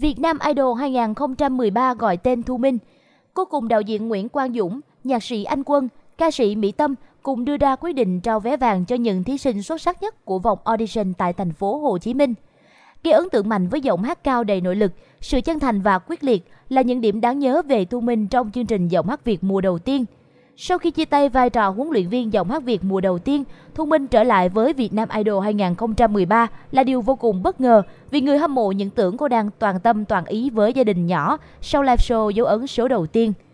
Việt Nam Idol 2013 gọi tên Thu Minh. Cô cùng đạo diễn Nguyễn Quang Dũng, nhạc sĩ Anh Quân, ca sĩ Mỹ Tâm cùng đưa ra quyết định trao vé vàng cho những thí sinh xuất sắc nhất của vòng audition tại thành phố Hồ Chí Minh. Gây ấn tượng mạnh với giọng hát cao đầy nội lực, sự chân thành và quyết liệt là những điểm đáng nhớ về Thu Minh trong chương trình giọng hát Việt mùa đầu tiên – sau khi chia tay vai trò huấn luyện viên giọng hát Việt mùa đầu tiên, Thu Minh trở lại với Việt Nam Idol 2013 là điều vô cùng bất ngờ vì người hâm mộ những tưởng cô đang toàn tâm toàn ý với gia đình nhỏ sau live show dấu ấn số đầu tiên.